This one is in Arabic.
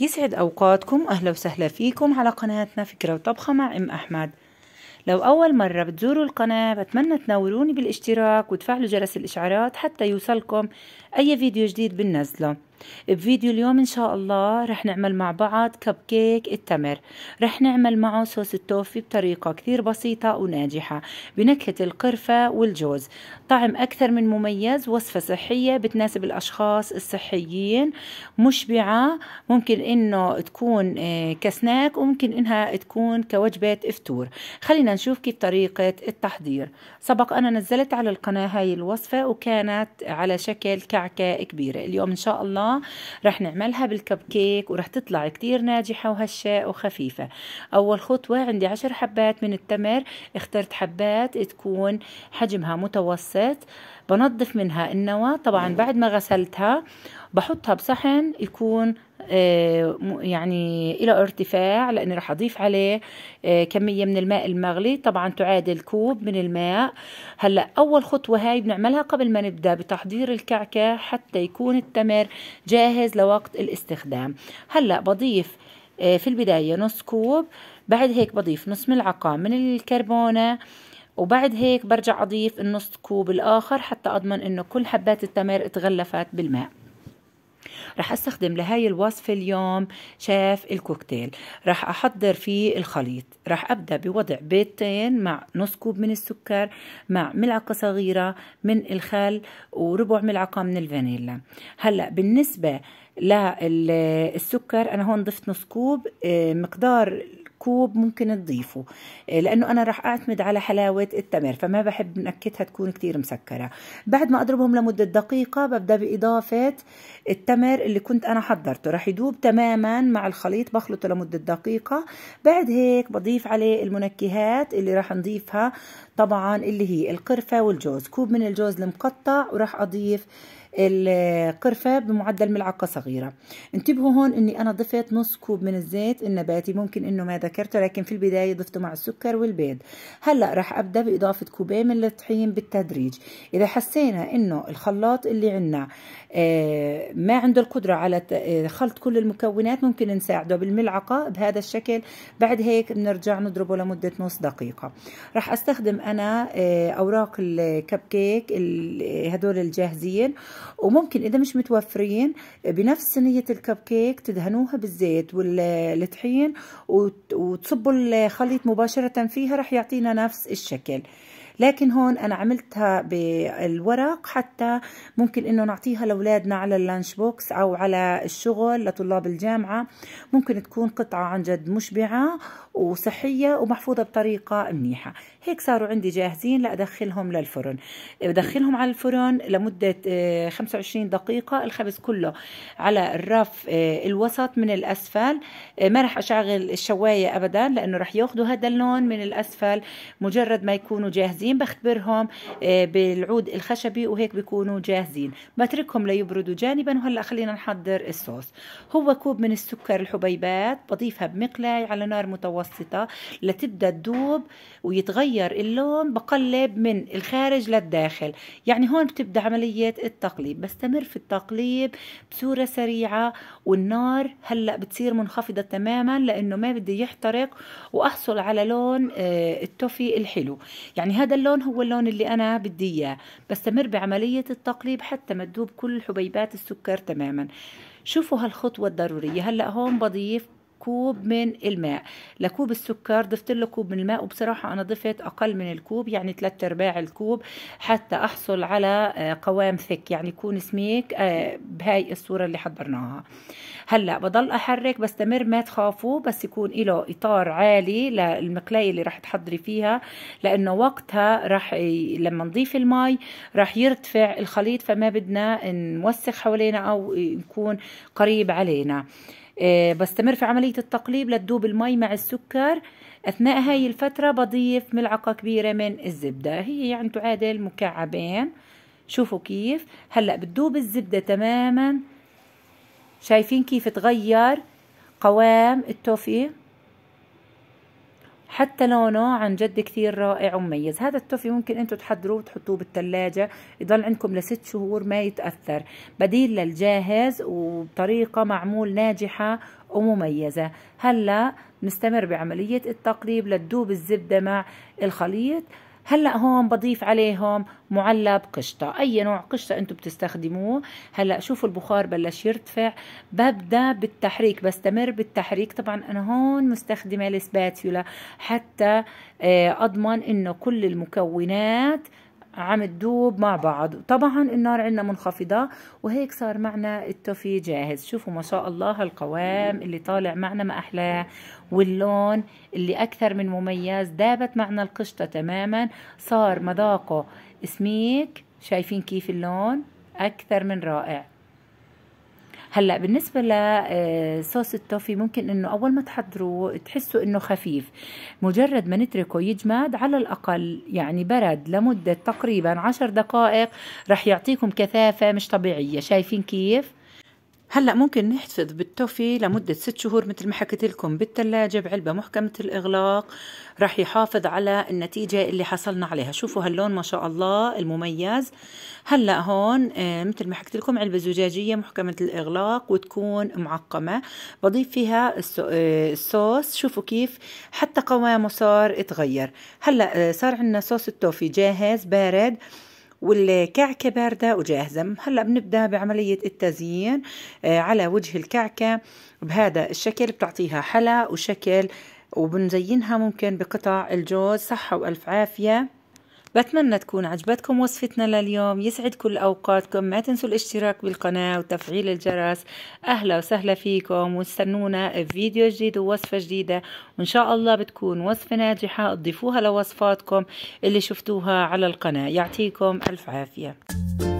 يسعد أوقاتكم أهلا وسهلا فيكم على قناتنا فكرة وطبخة مع أم أحمد لو أول مرة بتزوروا القناة بتمنى تنوروني بالاشتراك وتفعلوا جرس الإشعارات حتى يوصلكم أي فيديو جديد بننزله بفيديو اليوم ان شاء الله رح نعمل مع بعض كب كيك التمر رح نعمل معه صوص التوفي بطريقة كثير بسيطة وناجحة بنكهة القرفة والجوز طعم اكثر من مميز وصفة صحية بتناسب الاشخاص الصحيين مشبعة ممكن انه تكون آه، كسناك وممكن انها تكون كوجبة افطور خلينا نشوف كيف طريقة التحضير سبق انا نزلت على القناة هاي الوصفة وكانت على شكل كعكة كبيرة اليوم ان شاء الله رح نعملها بالكب كيك ورح تطلع كتير ناجحة وهشة وخفيفة أول خطوة عندي عشر حبات من التمر اخترت حبات تكون حجمها متوسط بنظف منها النوى طبعا بعد ما غسلتها بحطها بصحن يكون آه، يعني إلى ارتفاع لأني راح أضيف عليه آه، كمية من الماء المغلي طبعا تعادل كوب من الماء هلأ أول خطوة هاي بنعملها قبل ما نبدأ بتحضير الكعكة حتى يكون التمر جاهز لوقت الاستخدام هلأ بضيف آه، في البداية نص كوب بعد هيك بضيف نص ملعقة من الكربونة وبعد هيك برجع أضيف النص كوب الآخر حتى أضمن إنه كل حبات التمر اتغلفت بالماء رح استخدم لهاي الوصفة اليوم شاف الكوكتيل رح احضر فيه الخليط رح ابدأ بوضع بيضتين مع نص كوب من السكر مع ملعقة صغيرة من الخل وربع ملعقة من الفانيلا هلأ بالنسبة للسكر انا هون ضفت نص كوب آه، مقدار كوب ممكن تضيفه إيه، لانه انا راح اعتمد على حلاوه التمر فما بحب نكتها تكون كثير مسكره بعد ما اضربهم لمده دقيقه ببدا باضافه التمر اللي كنت انا حضرته راح يدوب تماما مع الخليط بخلطه لمده دقيقه بعد هيك بضيف عليه المنكهات اللي راح نضيفها طبعا اللي هي القرفه والجوز كوب من الجوز المقطع وراح اضيف القرفة بمعدل ملعقة صغيرة انتبهوا هون اني انا ضفت نص كوب من الزيت النباتي ممكن انه ما ذكرته لكن في البداية ضفته مع السكر والبيض هلأ راح ابدأ باضافة كوبين من الطحين بالتدريج اذا حسينا انه الخلاط اللي عنا آه، ما عنده القدرة على آه، خلط كل المكونات ممكن نساعده بالملعقة بهذا الشكل بعد هيك بنرجع نضربه لمدة نص دقيقة راح استخدم انا آه، اوراق الكب كيك هدول الجاهزين وممكن اذا مش متوفرين بنفس صينيه الكب كيك تدهنوها بالزيت والطحين وتصبوا الخليط مباشره فيها رح يعطينا نفس الشكل لكن هون انا عملتها بالورق حتى ممكن انه نعطيها لاولادنا على اللانش بوكس او على الشغل لطلاب الجامعه ممكن تكون قطعه عن جد مشبعه وصحيه ومحفوظه بطريقه منيحه هيك صاروا عندي جاهزين لأدخلهم للفرن بدخلهم على الفرن لمدة 25 آه، دقيقة الخبز كله على الرف آه، الوسط من الأسفل آه، ما راح أشغل الشواية أبدا لأنه راح ياخذوا هذا اللون من الأسفل مجرد ما يكونوا جاهزين بختبرهم بالعود الخشبي وهيك بيكونوا جاهزين بتركهم ليبردوا جانبا وهلا خلينا نحضر الصوص هو كوب من السكر الحبيبات بضيفها بمقلاي على نار متوسطة لتبدأ تذوب ويتغير بغير اللون بقلب من الخارج للداخل يعني هون بتبدأ عملية التقليب بستمر في التقليب بصورة سريعة والنار هلأ بتصير منخفضة تماما لأنه ما بدي يحترق وأحصل على لون آه، التوفي الحلو يعني هذا اللون هو اللون اللي أنا بدي إياه بستمر بعملية التقليب حتى ما تذوب كل حبيبات السكر تماما شوفوا هالخطوة الضرورية هلأ هون بضيف كوب من الماء لكوب السكر ضفت له كوب من الماء وبصراحة أنا ضفت أقل من الكوب يعني ثلاثة أرباع الكوب حتى أحصل على آه، قوام ثك يعني يكون سميك آه، بهاي الصورة اللي حضرناها هلا بضل أحرك بستمر ما تخافوا بس يكون له إطار عالي للمقلاية اللي راح تحضري فيها لأنه وقتها راح لما نضيف المي راح يرتفع الخليط فما بدنا نوسخ حوالينا أو يكون قريب علينا إيه، بستمر في عملية التقليب لتدوب المي مع السكر أثناء هاي الفترة بضيف ملعقة كبيرة من الزبدة هي يعني تعادل مكعبين شوفوا كيف هلأ بتدوب الزبدة تماما شايفين كيف تغير قوام التوفي حتى لونه عن جد كثير رائع ومميز هذا التوفي ممكن انتم تحضروه وتحطوه بالثلاجة يضل عندكم لست شهور ما يتأثر بديل للجاهز وبطريقة معمول ناجحة ومميزة هلا بنستمر بعملية التقليب لتذوب الزبدة مع الخليط هلا هون بضيف عليهم معلب قشطه اي نوع قشطه انتم بتستخدموه هلا شوفوا البخار بلش يرتفع ببدا بالتحريك بستمر بالتحريك طبعا انا هون مستخدمه السباتيولا حتى آه، اضمن انه كل المكونات عم تدوب مع بعض طبعا النار عندنا منخفضة وهيك صار معنا التوفي جاهز شوفوا ما شاء الله القوام اللي طالع معنا ما أحلاه واللون اللي أكثر من مميز دابت معنا القشطة تماما صار مذاقه سميك شايفين كيف اللون أكثر من رائع هلا بالنسبه لصوص آه، التوفي ممكن انه اول ما تحضروه تحسوا انه خفيف مجرد ما نتركه يجمد على الاقل يعني برد لمده تقريبا عشر دقائق رح يعطيكم كثافه مش طبيعيه شايفين كيف هلا ممكن نحتفظ بالتوفي لمدة ست شهور مثل ما حكيت لكم بالثلاجة بعلبة محكمة الإغلاق راح يحافظ على النتيجة اللي حصلنا عليها شوفوا هاللون ما شاء الله المميز هلا هون آه، مثل ما حكيت لكم علبة زجاجية محكمة الإغلاق وتكون معقمة بضيف فيها آه، الصوص شوفوا كيف حتى قوامه صار اتغير هلا آه، صار عندنا صوص التوفي جاهز بارد والكعكة باردة وجاهزة هلأ بنبدأ بعملية التزيين آه، على وجه الكعكة بهذا الشكل بتعطيها حلا وشكل وبنزينها ممكن بقطع الجوز صحة وألف عافية بتمنى تكون عجبتكم وصفتنا لليوم يسعد كل أوقاتكم ما تنسوا الاشتراك بالقناة وتفعيل الجرس أهلا وسهلا فيكم واستنونا فيديو جديد ووصفة جديدة وإن شاء الله بتكون وصفة ناجحة تضيفوها لوصفاتكم اللي شفتوها على القناة يعطيكم ألف عافية